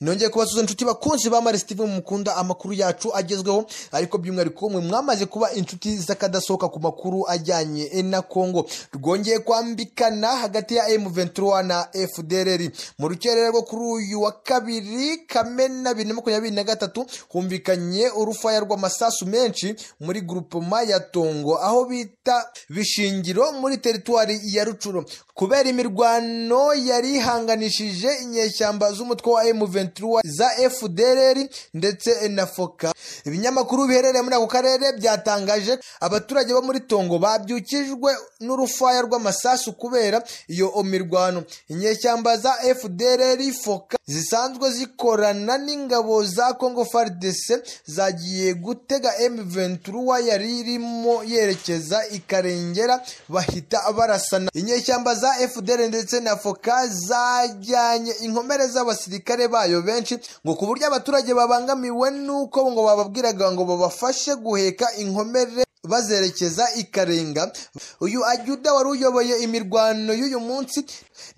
nongeye kubasuza inshuti bakunzi ba mari steve mukunda amakuru yacu agezweho ariko by'umwihariko mwe mwamaze kuba inshuti z'akadasohoka ku makuru ajyanye na congo rwongeye kwambikana hagati ya m23 na fdrr mu rukerere rwo kuri uyu wa kabiri kamena bibiri na makumyabiri na gatatu humvikanye urufaya rw'amasasu menshi muri grupoma ya tongo aho bita bishingiro muri teritwari ya rucuro kubera imirwano yarihanganishije inyeshyamba z'umutwe wa m23 truwa za FDLR ndetse na foka ibinyamakuru biherereye muri ako karere byatangaje abaturage bo muri tongo babyukijwe n'urufaya rw'amasasu kubera iyo mirwano inyeshyamba za FDLR foka zisanzwe zikorana n'ingabo za Congo FARDC zagiye gutega m yari irimo yerekeza ikarengera bahita barasana inyeshyamba za FDLR ndetse na foka zajyanye inkomere z'abasirikare bayo benshi ngo ku buryo abaturage babangamiwe n'uko ngo bababwiraga ngo babafashe guheka inkomere bazerekeza ikarenga uyu ajuda wari uyoboye imirwano y'uyu munsi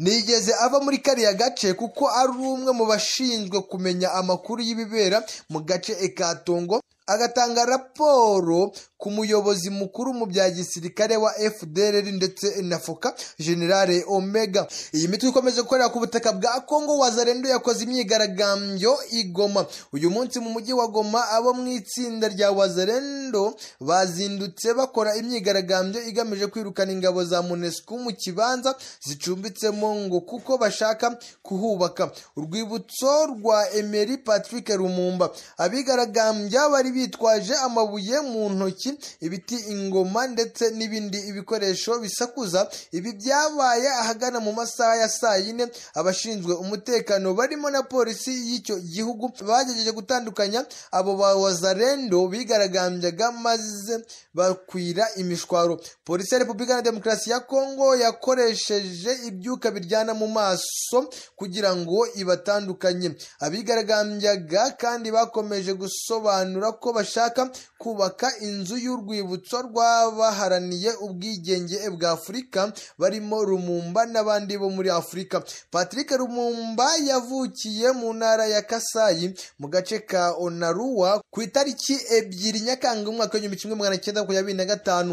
nigeze ava muri kariya gace kuko ari umwe mu bashinzwe kumenya amakuru y'ibibera mu gace ekatongo agatanga raporo ku muyobozi mukuru mu bya gisirikare wa FDLR ndetse na foka generale Omega iyi mitwe ikomeje gukorera ku butaka bwa Kongo wazarendo yakoze imyigaragambyo i Goma uyu munsi mu mujyi wa Goma abo mu itsinda rya Wazarendo bazindutse bakora imyigaragambyo igamije kwirukana ingabo za MONUSCO mu kibanza zicumbitsemo ngo kuko bashaka kuhubaka urwibutso rwa Emery Patrick rumumba abigaragambya bari bitwaje amabuye mu ntoki ibiti ingoma ndetse n'ibindi ibikoresho bisakuza ibi byabaye ahagana mu masaha ya saa yine abashinzwe umutekano barimo na polisi y'icyo gihugu bagerageje gutandukanya abo bawazarendo bigaragambyaga maze bakwira imishwaro polisi ya repubulika na demokarasi ya kongo yakoresheje ibyuka biryana mu maso kugira ngo ibatandukanye abigaragambyaga kandi bakomeje gusobanura ko bashaka kubaka inzu y'urwibutso rw'abaharaniye ubwigenge bwa Afurika barimo rumumba n'abandi bo muri Afurika Patrick rumumba yavukiye mu ntara ya Kasayi mu gace ka Onaruwa ku itariki ebyiri Nyakanga umwaka w'igihumbi kimwe magana cyenda makumyabiri na gatanu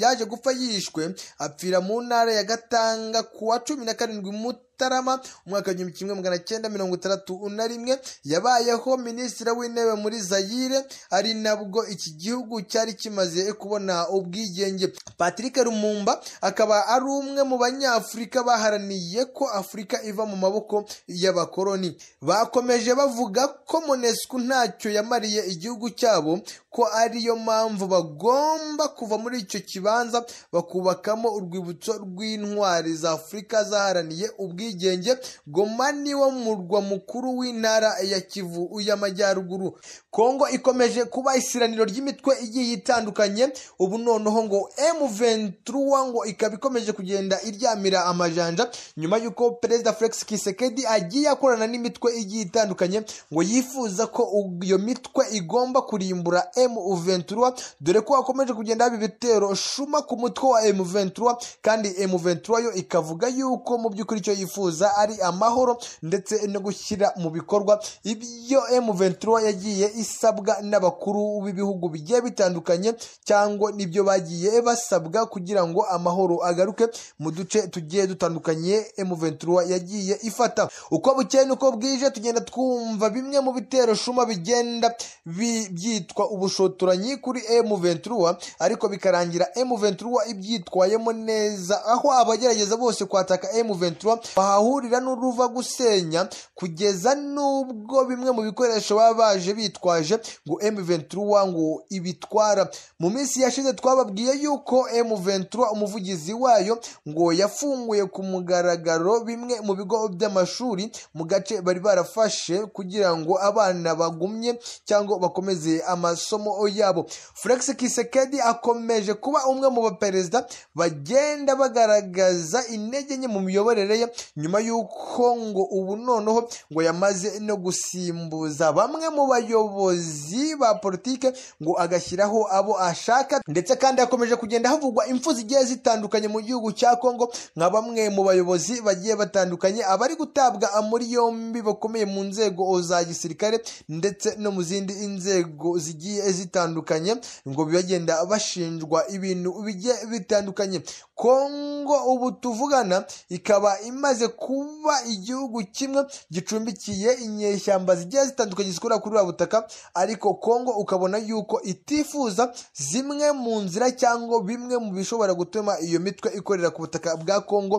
yaje gupfa yishwe apfira mu ntara ya Gatanga ku wa cumi na karindwi muto Mutarama umwaka w'igihumbi kimwe magana cyenda mirongo itandatu na rimwe yabayeho minisitiri w'intebe muri Zayire ari nabwo iki gihugu cyari kimaze kubona ubwigenge Patrick rumumba akaba ari umwe mu banyafurika baharaniye ko Afurika iva mu maboko y'abakoloni bakomeje bavuga ko Monesco ntacyo yamariye igihugu cyabo ko ariyo mpamvu bagomba kuva muri icyo kibanza bakubakamo urwibutso rw'intwari za afurika zaharaniye ubwigenge goma niwo murwa mukuru w'intara ya kivu y'amajyaruguru kongo ikomeje kuba isiraniro ry'imitwe igiye itandukanye ubu noneho ngo M23 ngo ikaba ikomeje kugenda iryamira amajanja nyuma y'uko perezida Felix Kisekedi agiye akorana n'imitwe igiye itandukanye ngo yifuza ko iyo mitwe igomba kurimbura M23 dore ko hakomeje kugenda haba ibitero shuma ku mutwe wa M23 kandi M23 yo ikavuga yuko mu by'ukuri icyo yifuza ari amahoro ndetse no gushyira mu bikorwa ibyo M23 yagiye isabwa n'abakuru b'ibihugu bigiye bitandukanye cyangwa nibyo bagiye basabwa kugira ngo amahoro agaruke mu duce tugiye dutandukanye M23 yagiye ifata uko bukeye nuko bwije tugenda twumva bimwe mu bitero shuma bigenda byitwa ubu gushotoranyi kuri M23 ariko bikarangira M23 ibyitwayemo neza aho abagerageza bose kwataka M23 bahahurira n'uruva gusenya kugeza n'ubwo bimwe mu bikoresho baba baje bitwaje ngo M23 ngo ibitwara mu minsi yashize twababwiye yuko M23 umuvugizi wayo ngo yafunguye ku mugaragaro bimwe mu bigo by'amashuri mu gace bari barafashe kugira ngo abana bagumye cyangwa bakomeze amasomo amasomo yabo Felix Kisekedi akomeje kuba umwe mu baperezida bagenda bagaragaza intege nke mu miyoborere ye nyuma y'uko ngo ubu noneho ngo yamaze no gusimbuza bamwe mu bayobozi ba politiki ngo agashyiraho abo ashaka ndetse kandi hakomeje kugenda havugwa impfu zigiye zitandukanye mu gihugu cya Congo nka bamwe mu bayobozi bagiye batandukanye abari gutabwa muri yombi bakomeye mu nzego za gisirikare ndetse no mu zindi nzego zigiye zitandukanye ngo bagenda bashinjwa ibintu bigiye bitandukanye kongo ubu tuvugana ikaba imaze kuba igihugu kimwe gicumbikiye inyeshyamba zigiye zitandukanye zikurira kuri buriya butaka ariko kongo ukabona yuko itifuza zimwe mu nzira cyangwa bimwe mu bishobora gutuma iyo mitwe ikorera ku butaka bwa kongo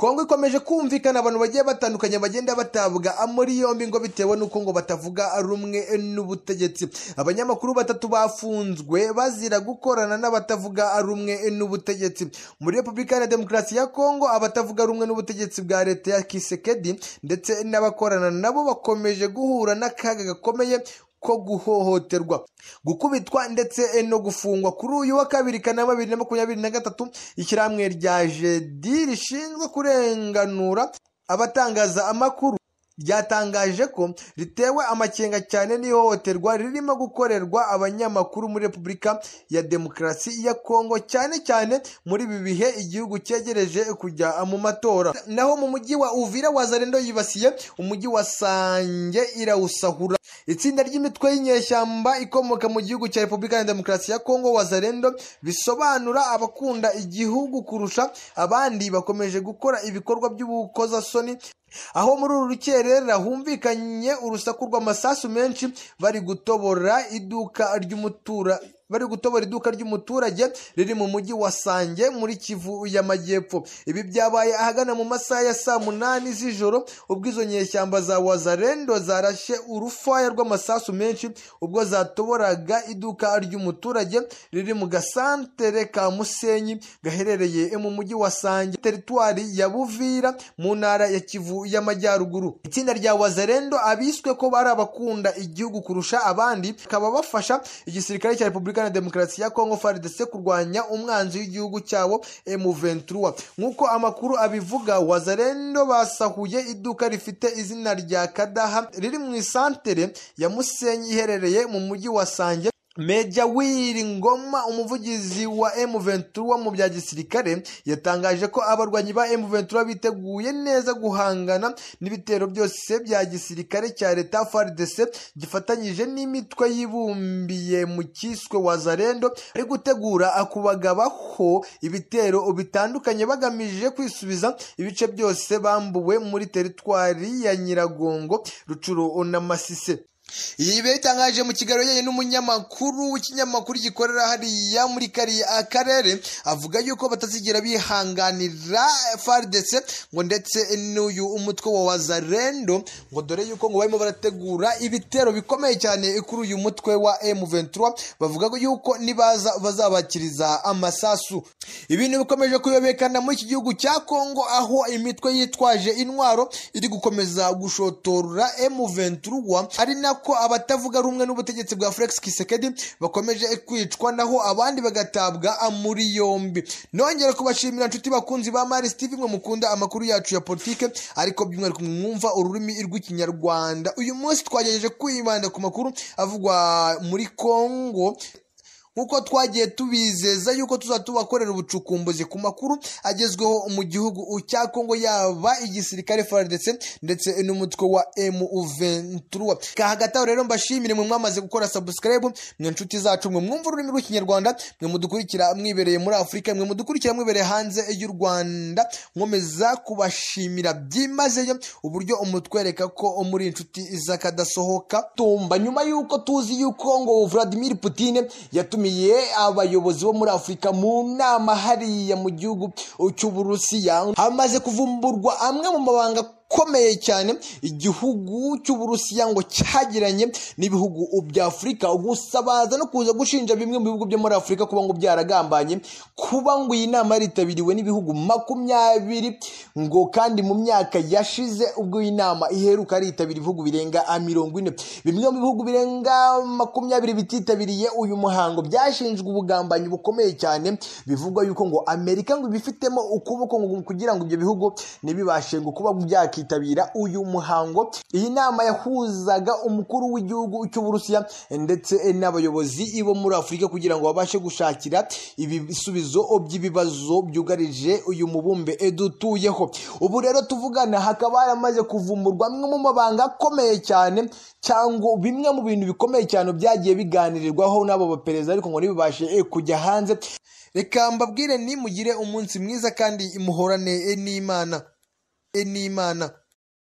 Congo ikomeje kumvikana abantu bagiye batandukanye bagenda batabwa muri yombi ngo bitewe n'uko ngo batavuga rumwe n'ubutegetsi abanyamakuru batatu bafunzwe bazira gukorana n'abatavuga rumwe n'ubutegetsi muri repubulika ya demokarasi ya kongo abatavuga rumwe n'ubutegetsi bwa leta ya kisekedi ndetse n'abakorana nabo bakomeje guhura n'akaga gakomeye ko guhohoterwa gukubitwa ndetse eh, no gufungwa kuri uyu wa kabiri kanama bibiri na makumyabiri na gatatu ishyirahamwe rya jedi rishinzwe kurenganura abatangaza amakuru ryatangaje ko ritewe amakenga cyane n'ihohoterwa ririmo gukorerwa abanyamakuru muri repubulika ya demokarasi ya kongo cyane cyane muri ibi bihe igihugu cyegereje kujya mu matora naho mu mujyi wa uvira wazarendo yibasiye umujyi wa sange irawusahura itsinda ry'imitwe y'inyeshyamba ikomoka mu gihugu cya repubulika ya demokarasi ya kongo wazarendo bisobanura abakunda igihugu kurusha abandi bakomeje gukora ibikorwa by'ubukozasoni aho muri uru rukerera humvikanye urusaku rw'amasasu menshi bari gutobora iduka ry'umutura bari gutobora iduka ry'umuturage riri mu mujyi wa sange muri kivu y'amajyepfo ibi byabaye ahagana mu masaha ya saa munani z'ijoro ubwo izo nyeshyamba za wazarendo zarashe urufaya rw'amasasu menshi ubwo zatoboraga iduka ry'umuturage riri mu gasantere ka musenyi gaherereye mu mujyi wa sange teritwari ya buvira mu ntara ya kivu y'amajyaruguru itsinda rya wazarendo abiswe ko bari abakunda igihugu kurusha abandi bakaba bafasha igisirikare cya repubulika Iharanira Demokarasi ya Kongo FARDC kurwanya umwanzi w'igihugu cyabo m nk'uko amakuru abivuga wazarendo basahuye iduka rifite izina rya Kadaha riri mu isantere ya Musenyi iherereye mu mujyi wa Sange Major Willy Ngoma umuvugizi wa M23 mu bya gisirikare yatangaje ko abarwanyi ba M23 biteguye neza guhangana n'ibitero byose bya gisirikare cya leta FARDC gifatanyije n'imitwe yibumbiye mu cyiswe Wazalendo ari gutegura akubagabaho ibitero bitandukanye bagamije kwisubiza ibice byose bambuwe muri teritwari ya Nyiragongo Rucuro na Masise yibe yatangaje mu kiganiro yajyanye n'umunyamakuru w'ikinyamakuru gikorera hariya muri kariya akarere avuga yuko batazigera bihanganira FARDC ngo ndetse n'uyu umutwe wa wazarendo ngo dore yuko ngo barimo barategura ibitero bikomeye cyane kuri uyu mutwe wa M23 bavuga yuko nibaza bazabakiriza amasasu ibintu bikomeje kuyobekana muri iki gihugu cya Congo aho imitwe yitwaje intwaro iri gukomeza gushotorura M23 ari nako ko abatavuga rumwe n'ubutegetsi bwa Felix Kisekedi bakomeje kwicwa naho abandi bagatabwa muri yombi nongera kubashimira inshuti bakunzi ba Mari Steve mwe mukunda amakuru yacu ya politike ariko by'umwihariko mwumva ururimi rw'ikinyarwanda uyu munsi twagerageje kwibanda ku makuru avugwa muri Congo nk'uko twagiye tubizeza yuko tuzaba tubakorera ubucukumbuzi ku makuru agezweho mu gihugu cya Congo yaba igisirikare faridetse ndetse ndetse n'umutwe wa emu hagati aho rero mbashimire mwe mwamaze gukora sabusikarayibu mwe nshuti zacu mwe mwumva ururimi rw'ikinyarwanda mwe mudukurikira mwibereye muri afurika mwe mudukurikira mwibereye hanze y'u rwanda nkomeza kubashimira byimazeyo uburyo umutwereka ko muri inshuti z'akadasohoka tumba nyuma y'uko tuzi yuko ngo vladimir putine yatumye yatumiye abayobozi bo muri afurika mu nama hariya mu gihugu cy'uburusiya hamaze kuvumburwa amwe mu mabanga ikomeye cyane igihugu cy'uburusiya ngo cyagiranye n'ibihugu bya afurika gusa baza no kuza gushinja bimwe mu bihugu byo muri afurika kuba ngo byaragambanye kuba ngo iyi nama yaritabiriwe n'ibihugu makumyabiri ngo kandi mu myaka yashize ubwo iyi nama iheruka aritabira ibihugu birenga mirongo ine bimwe mu bihugu birenga makumyabiri bititabiriye uyu muhango byashinjwe ubugambanyi bukomeye cyane bivugwa yuko ngo amerika ngo ibifitemo ukuboko kugira ngo ibyo bihugu ntibibashe ngo kuba byakira bakitabira uyu muhango iyi nama yahuzaga umukuru w'igihugu cy'uburusiya ndetse n'abayobozi bo muri afurika kugira ngo babashe gushakira ibisubizo by'ibibazo byugarije uyu mubumbe dutuyeho ubu rero tuvugana hakaba haramaze kuvumburwa amwe mu mabanga akomeye cyane cyangwa bimwe mu bintu bikomeye cyane byagiye biganirirwaho n'abo baperezida ariko ngo ntibibashe eh, kujya hanze reka mbabwire nimugire umunsi mwiza kandi imuhorane eh, n'imana man.